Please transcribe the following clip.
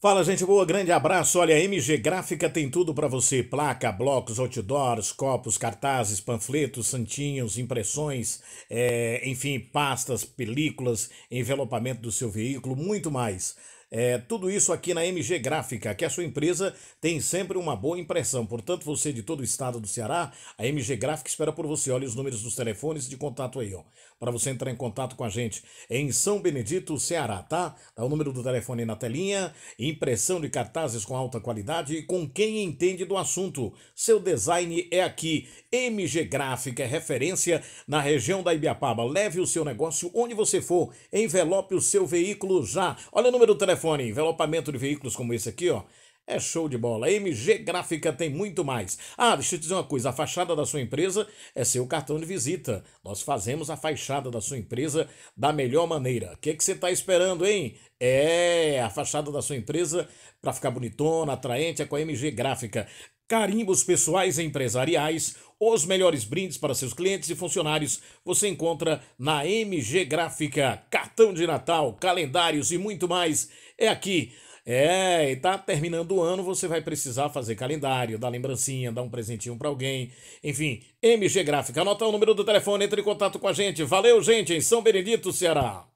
Fala, gente boa, grande abraço. Olha, a MG Gráfica tem tudo para você: placa, blocos, outdoors, copos, cartazes, panfletos, santinhos, impressões, é, enfim, pastas, películas, envelopamento do seu veículo, muito mais. É, tudo isso aqui na MG Gráfica, que a sua empresa tem sempre uma boa impressão. Portanto, você de todo o estado do Ceará, a MG Gráfica espera por você. Olha os números dos telefones de contato aí, ó. Para você entrar em contato com a gente em São Benedito, Ceará, tá? Dá o número do telefone na telinha, impressão de cartazes com alta qualidade e com quem entende do assunto. Seu design é aqui. MG Gráfica é referência na região da Ibiapaba. Leve o seu negócio onde você for, envelope o seu veículo já. Olha o número do telefone telefone, envelopamento de veículos como esse aqui, ó. É show de bola. A MG Gráfica tem muito mais. Ah, deixa eu te dizer uma coisa: a fachada da sua empresa é seu cartão de visita. Nós fazemos a fachada da sua empresa da melhor maneira. O que, é que você está esperando, hein? É a fachada da sua empresa para ficar bonitona, atraente, é com a MG Gráfica carimbos pessoais e empresariais, os melhores brindes para seus clientes e funcionários você encontra na MG Gráfica, cartão de Natal, calendários e muito mais. É aqui. É, e tá terminando o ano, você vai precisar fazer calendário, dar lembrancinha, dar um presentinho para alguém. Enfim, MG Gráfica, anota o número do telefone, entre em contato com a gente. Valeu, gente, em São Benedito, Ceará.